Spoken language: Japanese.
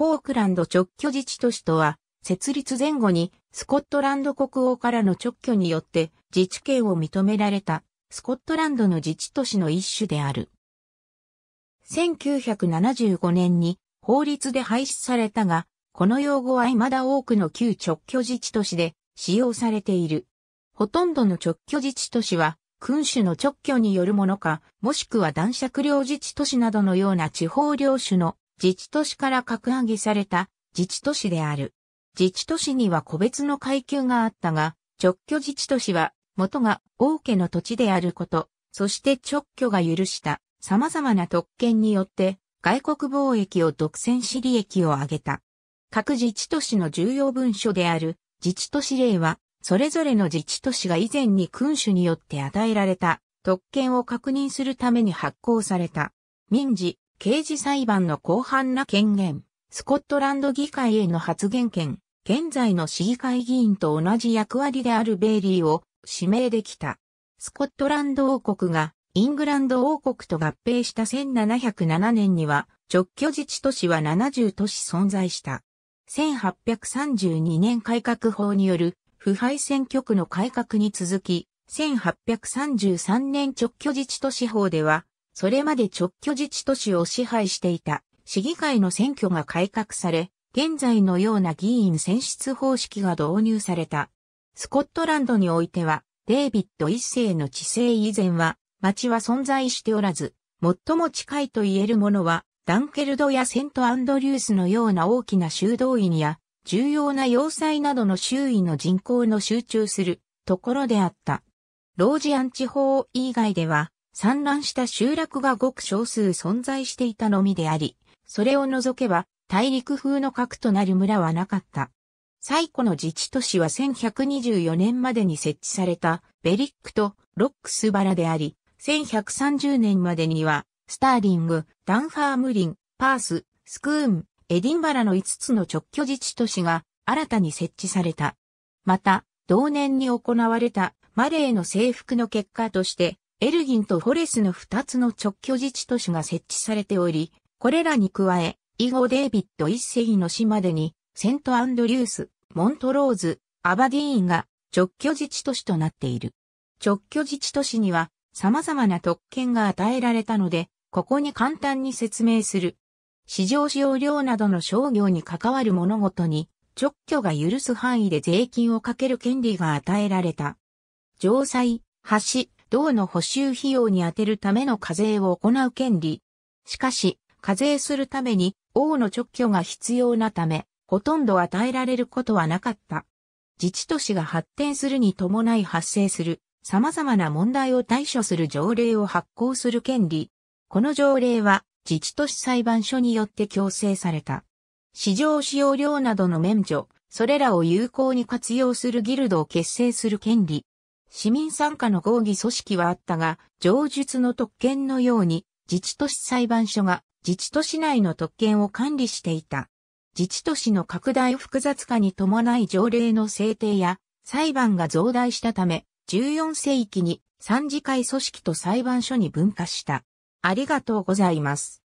フォークランド直居自治都市とは、設立前後にスコットランド国王からの直居によって自治権を認められたスコットランドの自治都市の一種である。1975年に法律で廃止されたが、この用語は未だ多くの旧直居自治都市で使用されている。ほとんどの直居自治都市は、君主の直居によるものか、もしくは男爵領自治都市などのような地方領主の自治都市から格上げされた自治都市である。自治都市には個別の階級があったが、直居自治都市は元が王家の土地であること、そして直居が許した様々な特権によって外国貿易を独占し利益を上げた。各自治都市の重要文書である自治都市令は、それぞれの自治都市が以前に君主によって与えられた特権を確認するために発行された。民事、刑事裁判の広範な権限、スコットランド議会への発言権、現在の市議会議員と同じ役割であるベイリーを指名できた。スコットランド王国がイングランド王国と合併した1707年には直居自治都市は70都市存在した。1832年改革法による腐敗選挙区の改革に続き、1833年直居自治都市法ではそれまで直居自治都市を支配していた市議会の選挙が改革され、現在のような議員選出方式が導入された。スコットランドにおいては、デイビッド一世の治世以前は、町は存在しておらず、最も近いと言えるものは、ダンケルドやセントアンドリュースのような大きな修道院や、重要な要塞などの周囲の人口の集中するところであった。ロージアン地方以外では、散乱した集落がごく少数存在していたのみであり、それを除けば大陸風の核となる村はなかった。最古の自治都市は1124年までに設置されたベリックとロックスバラであり、1130年までにはスターリング、ダンファームリン、パース、スクーン、エディンバラの5つの直居自治都市が新たに設置された。また、同年に行われたマレーの征服の結果として、エルギンとフォレスの2つの直居自治都市が設置されており、これらに加え、以後デイビッド一世の死までに、セントアンドリュース、モントローズ、アバディーンが直居自治都市となっている。直居自治都市には様々な特権が与えられたので、ここに簡単に説明する。市場使用量などの商業に関わる物事に、直居が許す範囲で税金をかける権利が与えられた。城塞、橋、銅の補修費用に充てるための課税を行う権利。しかし、課税するために王の直居が必要なため、ほとんど与えられることはなかった。自治都市が発展するに伴い発生する様々な問題を対処する条例を発行する権利。この条例は自治都市裁判所によって強制された。市場使用料などの免除、それらを有効に活用するギルドを結成する権利。市民参加の合議組織はあったが、上述の特権のように、自治都市裁判所が自治都市内の特権を管理していた。自治都市の拡大複雑化に伴い条例の制定や裁判が増大したため、14世紀に参事会組織と裁判所に分化した。ありがとうございます。